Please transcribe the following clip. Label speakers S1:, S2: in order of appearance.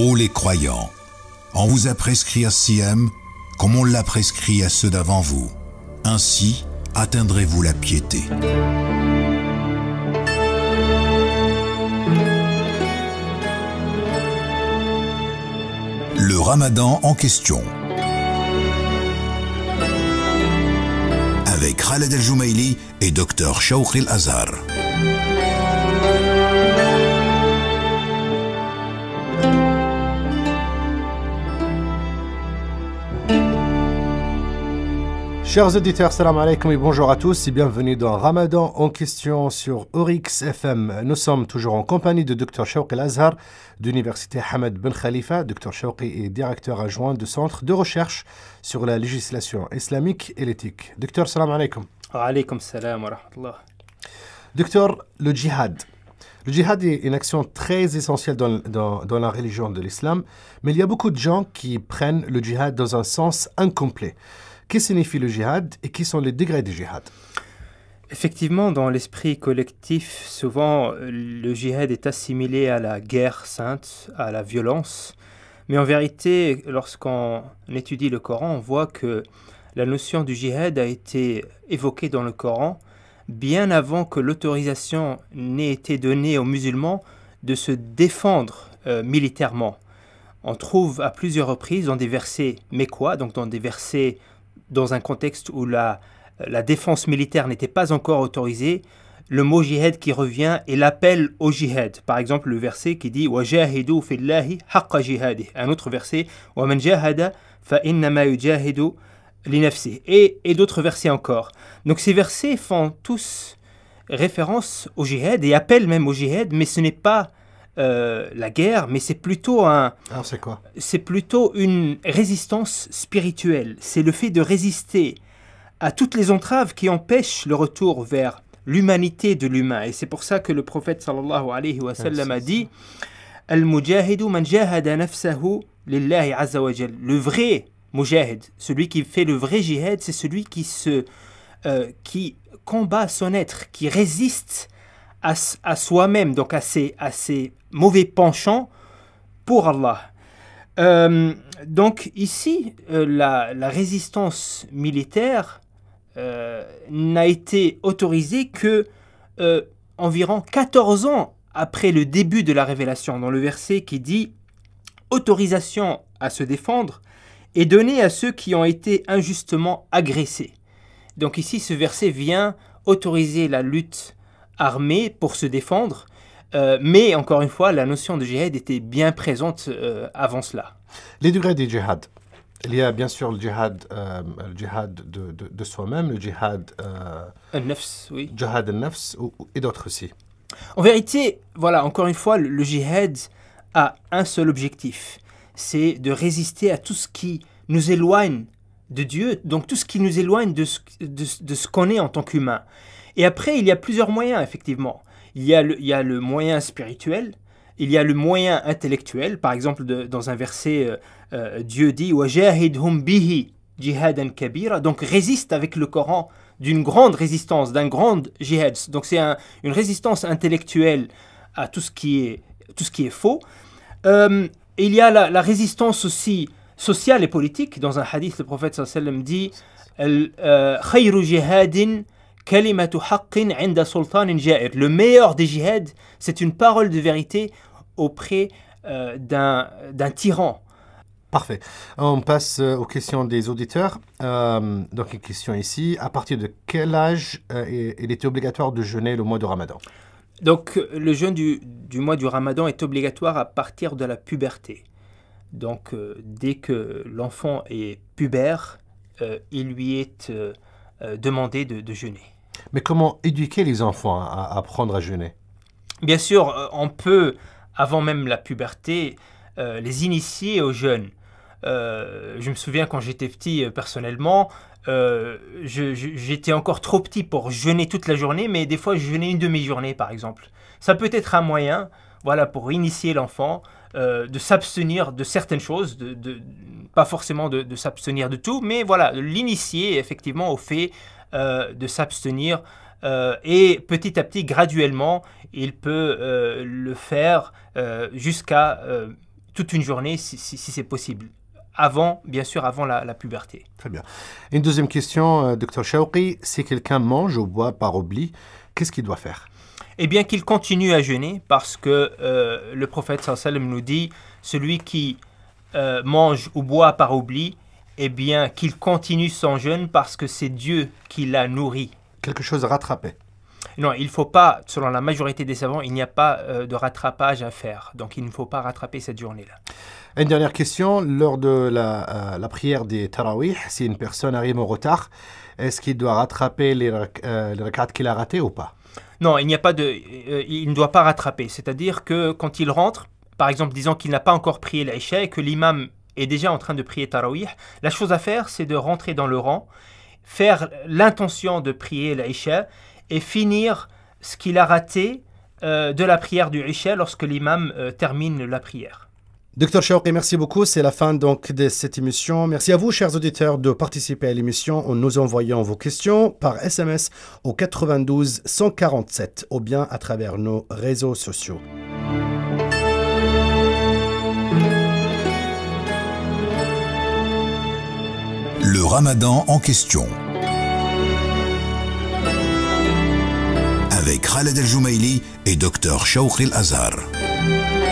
S1: Ô les croyants, on vous a prescrit à comme on l'a prescrit à ceux d'avant vous. Ainsi atteindrez-vous la piété. Le ramadan en question. Avec Khaled El Joumaili et Dr Shawhil Azar. Chers auditeurs, salam alaikum et bonjour à tous et bienvenue dans Ramadan en question sur Orix FM. Nous sommes toujours en compagnie de Dr Shawqi Al-Azhar d'Université Hamad Ben Khalifa. Dr Shawqi est directeur adjoint du Centre de recherche sur la législation islamique et l'éthique. Docteur, salam alaikum.
S2: Wa alaikum salam wa rahmatullah.
S1: Docteur, le djihad. Le djihad est une action très essentielle dans, dans la religion de l'islam, mais il y a beaucoup de gens qui prennent le djihad dans un sens incomplet. Que signifie le djihad et qui sont les degrés du djihad Effectivement, dans l'esprit collectif, souvent
S2: le djihad est assimilé à la guerre sainte, à la violence. Mais en vérité, lorsqu'on étudie le Coran, on voit que la notion du djihad a été évoquée dans le Coran bien avant que l'autorisation n'ait été donnée aux musulmans de se défendre euh, militairement. On trouve à plusieurs reprises dans des versets quoi donc dans des versets dans un contexte où la, défense militaire n'était pas encore autorisée, le mot jihad qui revient est l'appel au jihad. Par exemple, le verset qui dit Un autre verset Et, et d'autres versets encore. Donc ces versets font tous référence au jihad et appellent même au jihad, mais ce n'est pas euh, la guerre, mais c'est plutôt un. Alors c'est quoi C'est plutôt une résistance spirituelle. C'est le fait de résister à toutes les entraves qui empêchent le retour vers l'humanité de l'humain. Et c'est pour ça que le prophète sallallahu alayhi wa sallam a dit Al-Mujahidu man jahada Le vrai mujahid, celui qui fait le vrai jihad, c'est celui qui se. Euh, qui combat son être, qui résiste à, à soi-même, donc à ses, à ses mauvais penchant pour Allah. Euh, donc ici, euh, la, résistance militaire euh, n'a été autorisée que environ 14 ans après le début de la révélation, dans le verset qui dit autorisation à se défendre est donnée à ceux qui ont été injustement agressés. Donc ici, ce verset vient autoriser la lutte armée pour se défendre, euh, mais encore une fois, la notion de djihad était bien
S1: présente euh,
S2: avant cela.
S1: Les degrés des djihad. Il y a bien sûr le djihad, euh, de, soi-même, le djihad. nafs oui. Djihad nafs et d'autres aussi.
S2: En vérité, voilà, encore une fois, le, jihad djihad a un seul objectif c'est de résister à tout ce qui nous éloigne de Dieu, donc tout ce qui nous éloigne de ce qu'on est en tant qu'humain. Et après, il y a plusieurs moyens, effectivement il y, a le, moyen spirituel, il y a le moyen intellectuel. Par exemple, dans un verset, euh, euh, Dieu dit Wajahidhum bihi jihadan kabira. Donc résiste avec le Coran d'une grande résistance, d'un grand jihad. Donc c'est une résistance intellectuelle à tout ce qui est, tout ce qui est faux. Euh, il y a la, résistance aussi sociale et politique. Dans un hadith, le prophète sallam dit « Khayru jihadin » Le meilleur des jihad, c'est
S1: une parole de vérité auprès euh, d'un tyran. Parfait. On passe euh, aux questions des auditeurs. Euh, donc une question ici. À partir de quel âge il était obligatoire de jeûner le mois de Ramadan Donc le jeûne
S2: du, mois du Ramadan est obligatoire à partir de la puberté. Donc dès que l'enfant est pubère, il lui est demandé de, de jeûner.
S1: Mais comment éduquer les enfants à apprendre à jeûner
S2: Bien sûr, euh, on peut, avant même la puberté, euh, les initier au jeûne. Euh, je me souviens quand j'étais petit, personnellement, j'étais encore trop petit pour jeûner toute la journée, mais des fois, je jeûnais une demi-journée, par exemple. Ça peut être un moyen, voilà, pour initier l'enfant, de s'abstenir de certaines choses, de, pas forcément de, s'abstenir de tout, mais voilà, l'initier effectivement au fait euh, de s'abstenir. Euh, et petit à petit, graduellement, il peut euh, le faire jusqu'à toute une journée si, c'est possible avant, bien sûr, avant la, puberté.
S1: Très bien. Une deuxième question, docteur Shaouki, Si quelqu'un mange ou boit par oubli, qu'est-ce qu'il doit faire
S2: Eh bien, qu'il continue à jeûner parce que le prophète sallam nous dit celui qui mange ou boit par oubli, eh bien, qu'il continue son jeûne parce que c'est Dieu qui
S1: l'a nourri. Quelque chose rattrapé
S2: Non, il ne faut pas, selon la majorité des savants, il n'y a pas euh, de rattrapage à faire. Donc il ne faut pas rattraper cette journée-là.
S1: Une dernière question, lors de la, euh, prière des Tarawih, si une personne arrive en retard, est-ce qu'il doit rattraper les, euh, qu'il a ratées ou pas
S2: Non, il n'y a pas de, il ne doit pas rattraper. C'est-à-dire que quand il rentre, par exemple, disons qu'il n'a pas encore prié l'échec et que l'imam est déjà en train de prier Tarawih, la chose à faire, c'est de rentrer dans le rang, faire l'intention de prier l'Isha et finir ce qu'il a raté euh, de la prière du Isha lorsque l'imam euh, termine la prière.
S1: Docteur Chaouki, merci beaucoup. C'est la fin donc de cette émission. Merci à vous, chers auditeurs, de participer à l'émission en nous envoyant vos questions par SMS au 92 147 ou bien à travers nos réseaux sociaux. ramadan en question. Avec Khaled El Joumaïli et Dr Shawkhil Azar. Azhar.